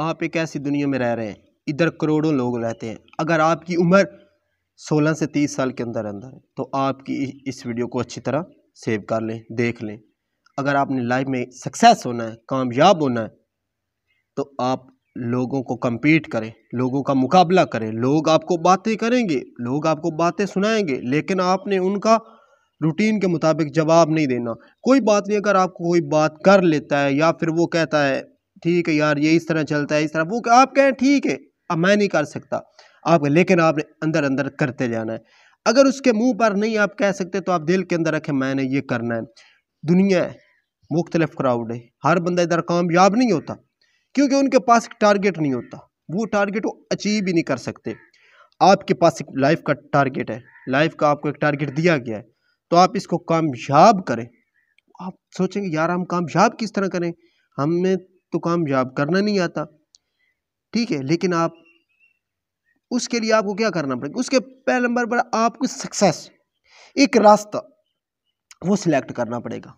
आप एक ऐसी दुनिया में रह रहे हैं इधर करोड़ों लोग रहते हैं अगर आपकी उम्र 16 से 30 साल के अंदर अंदर है तो आपकी इस वीडियो को अच्छी तरह सेव कर लें देख लें अगर आपने लाइफ में सक्सेस होना है कामयाब होना है तो आप लोगों को कम्पीट करें लोगों का मुकाबला करें लोग आपको बातें करेंगे लोग आपको बातें सुनाएंगे लेकिन आपने उनका रूटीन के मुताबिक जवाब नहीं देना कोई बात नहीं अगर आपको कोई बात कर लेता है या फिर वो कहता है ठीक है यार ये इस तरह चलता है इस तरह वो आप कहें ठीक है अब मैं नहीं कर सकता आप लेकिन आपने अंदर अंदर करते जाना है अगर उसके मुंह पर नहीं आप कह सकते तो आप दिल के अंदर रखें मैंने ये करना है दुनिया है मुख्तलिफ क्राउड है हर बंदा इधर कामयाब नहीं होता क्योंकि उनके पास टारगेट नहीं होता वो टारगेट वो अचीव ही नहीं कर सकते आपके पास एक लाइफ का टारगेट है लाइफ का आपको एक टारगेट दिया गया है तो आप इसको कामयाब करें आप सोचेंगे यार हम कामयाब किस तरह करें हमें तो कामयाब करना नहीं आता ठीक है लेकिन आप उसके लिए आपको क्या करना पड़ेगा उसके पहले नंबर पर आपको सक्सेस एक रास्ता वो सिलेक्ट करना पड़ेगा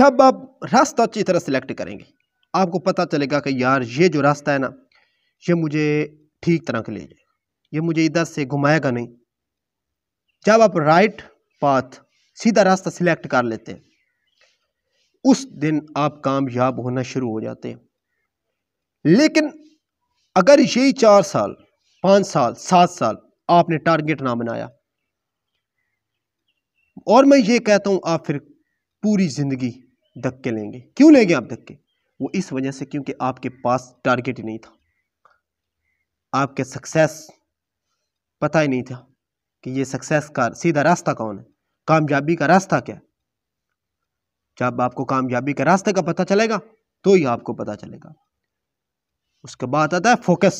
जब आप रास्ता अच्छी तरह सेलेक्ट करेंगे आपको पता चलेगा कि यार ये जो रास्ता है ना ये मुझे ठीक तरह के ले जाए ये मुझे इधर से घुमाएगा नहीं जब आप राइट पाथ सीधा रास्ता सिलेक्ट कर लेते हैं उस दिन आप कामयाब होना शुरू हो जाते हैं लेकिन अगर यही चार साल पाँच साल सात साल आपने टारगेट ना बनाया और मैं ये कहता हूँ आप फिर पूरी ज़िंदगी धक्के लेंगे क्यों लेंगे आप धक्के वो इस वजह से क्योंकि आपके पास टारगेट ही नहीं था आपके सक्सेस पता ही नहीं था कि ये सक्सेस का सीधा रास्ता कौन है कामयाबी का रास्ता क्या है जब आपको कामयाबी के रास्ते का पता चलेगा तो ही आपको पता चलेगा उसके बाद आता है फोकस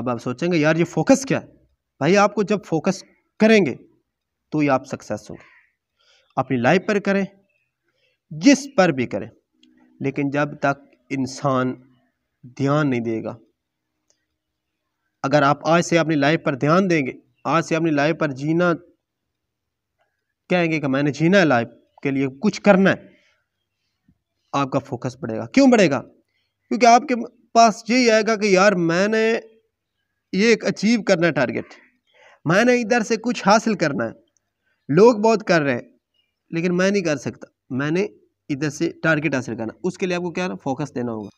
अब आप सोचेंगे यार ये फोकस क्या है भाई आपको जब फोकस करेंगे तो ही आप सक्सेस होंगे अपनी लाइफ पर करें जिस पर भी करें लेकिन जब तक इंसान ध्यान नहीं देगा अगर आप आज से अपनी लाइफ पर ध्यान देंगे आज से अपनी लाइफ पर जीना कहेंगे कि मैंने जीना है लाइफ आपके लिए कुछ करना है आपका फोकस बढ़ेगा क्यों बढ़ेगा क्योंकि आपके पास यही आएगा कि यार मैंने ये एक अचीव करना है टारगेट मैंने इधर से कुछ हासिल करना है लोग बहुत कर रहे हैं लेकिन मैं नहीं कर सकता मैंने इधर से टारगेट हासिल करना उसके लिए आपको क्या ना फोकस देना होगा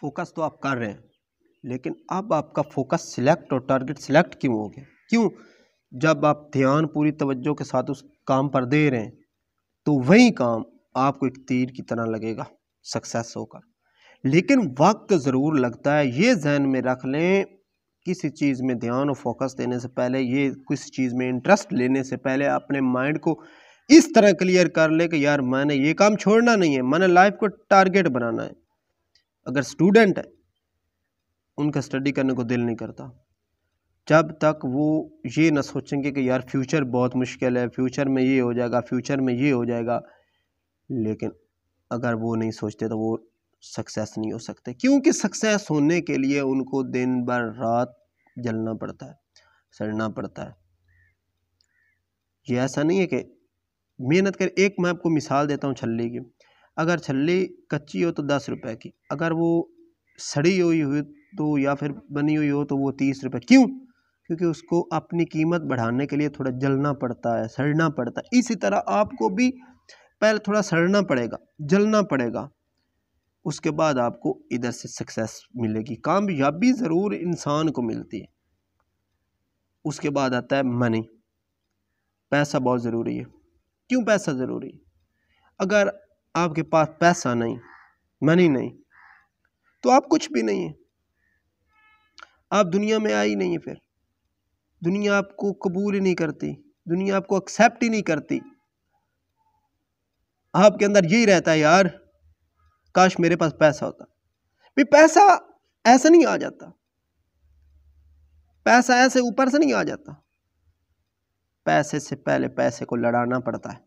फोकस तो आप कर रहे हैं लेकिन अब आपका फोकस सिलेक्ट और टारगेट सिलेक्ट क्यों हो गया क्यों जब आप ध्यान पूरी तवज्जो के साथ उस काम पर दे रहे हैं तो वही काम आपको एक तीर की तरह लगेगा सक्सेस होकर लेकिन वक्त ज़रूर लगता है ये जहन में रख लें किसी चीज़ में ध्यान और फोकस देने से पहले ये किसी चीज़ में इंटरेस्ट लेने से पहले अपने माइंड को इस तरह क्लियर कर ले कि यार मैंने ये काम छोड़ना नहीं है मैंने लाइफ को टारगेट बनाना है अगर स्टूडेंट है उनका स्टडी करने को दिल नहीं करता जब तक वो ये ना सोचेंगे कि यार फ्यूचर बहुत मुश्किल है फ्यूचर में ये हो जाएगा फ्यूचर में ये हो जाएगा लेकिन अगर वो नहीं सोचते तो वो सक्सेस नहीं हो सकते क्योंकि सक्सेस होने के लिए उनको दिन भर रात जलना पड़ता है सड़ना पड़ता है ये ऐसा नहीं है कि मेहनत कर एक मैं आपको मिसाल देता हूँ छल्ली की अगर छल्ली कच्ची हो तो दस रुपए की अगर वो सड़ी हुई हुई तो या फिर बनी हुई हो तो वो तीस रुपए क्यों क्योंकि उसको अपनी कीमत बढ़ाने के लिए थोड़ा जलना पड़ता है सड़ना पड़ता है इसी तरह आपको भी पहले थोड़ा सड़ना पड़ेगा जलना पड़ेगा उसके बाद आपको इधर से सक्सेस मिलेगी कामयाबी ज़रूर इंसान को मिलती है उसके बाद आता है मनी पैसा बहुत ज़रूरी है क्यों पैसा ज़रूरी है अगर आपके पास पैसा नहीं मनी नहीं तो आप कुछ भी नहीं है आप दुनिया में आई नहीं है फिर दुनिया आपको कबूल ही नहीं करती दुनिया आपको एक्सेप्ट ही नहीं करती आपके अंदर यही रहता है यार काश मेरे पास पैसा होता भी पैसा ऐसा नहीं आ जाता पैसा ऐसे ऊपर से नहीं आ जाता पैसे से पहले पैसे को लड़ाना पड़ता है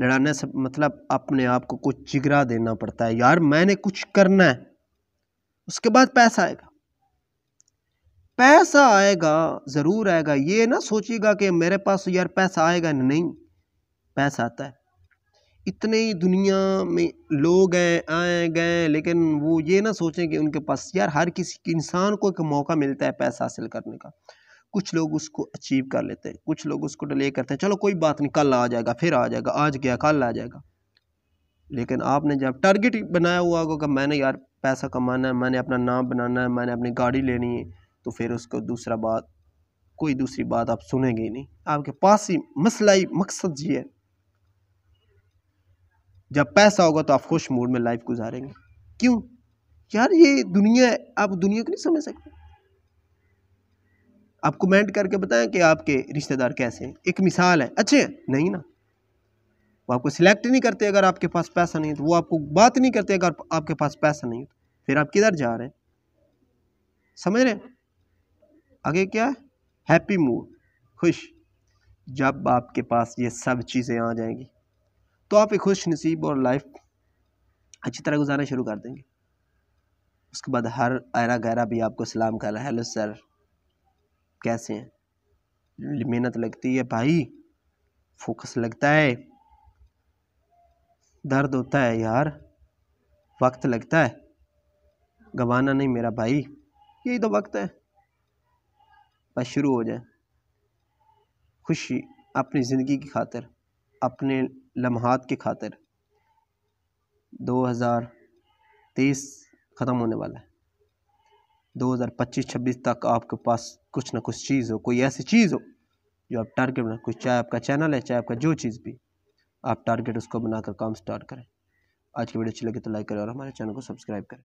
लड़ाने से मतलब अपने आप को कुछ जिगरा देना पड़ता है यार मैंने कुछ करना है उसके बाद पैसा आएगा पैसा आएगा ज़रूर आएगा ये ना सोचिएगा कि मेरे पास यार पैसा आएगा नहीं पैसा आता है इतने ही दुनिया में लोग हैं आए गए लेकिन वो ये ना सोचें कि उनके पास यार हर किसी इंसान को एक मौका मिलता है पैसा हासिल करने का कुछ लोग उसको अचीव कर लेते हैं कुछ लोग उसको डिले करते हैं चलो कोई बात नहीं कल आ जाएगा फिर आ जाएगा आज गया कल आ जाएगा लेकिन आपने जब टारगेट बनाया हुआ होगा कि मैंने यार पैसा कमाना है मैंने अपना नाम बनाना है मैंने अपनी गाड़ी लेनी है तो फिर उसको दूसरा बात कोई दूसरी बात आप सुनेंगे ही नहीं आपके पास ही मसला ही मकसद ये है जब पैसा होगा तो आप खुश मूड में लाइफ गुजारेंगे क्यों यार ये दुनिया है आप दुनिया को नहीं समझ सकते आप कमेंट करके बताएं कि आपके रिश्तेदार कैसे हैं एक मिसाल है अच्छे है? नहीं ना वो आपको सिलेक्ट नहीं करते अगर आपके पास पैसा नहीं है तो वो आपको बात नहीं करते अगर आपके पास पैसा नहीं है तो। फिर आप किधर जा रहे हैं समझ रहे हैं आगे क्या है हैप्पी मूड खुश जब आपके पास ये सब चीज़ें आ जाएंगी तो आप एक खुश नसीब और लाइफ अच्छी तरह गुजारना शुरू कर देंगे उसके बाद हर आरा गहरा भी आपको सलाम कर रहा है हेलो सर कैसे हैं मेहनत लगती है भाई फोकस लगता है दर्द होता है यार वक्त लगता है गवाना नहीं मेरा भाई यही तो वक्त है बस शुरू हो जाए खुशी अपनी ज़िंदगी की खातर अपने लम्हात की खातर 2023 ख़त्म होने वाला है 2025-26 तक आपके पास कुछ ना कुछ चीज़ हो कोई ऐसी चीज़ हो जो आप टारगेट बना कुछ चाहे आपका चैनल है चाहे आपका जो चीज़ भी आप टारगेट उसको बनाकर काम स्टार्ट करें आज की वीडियो अच्छी लगी तो लाइक करें और हमारे चैनल को सब्सक्राइब करें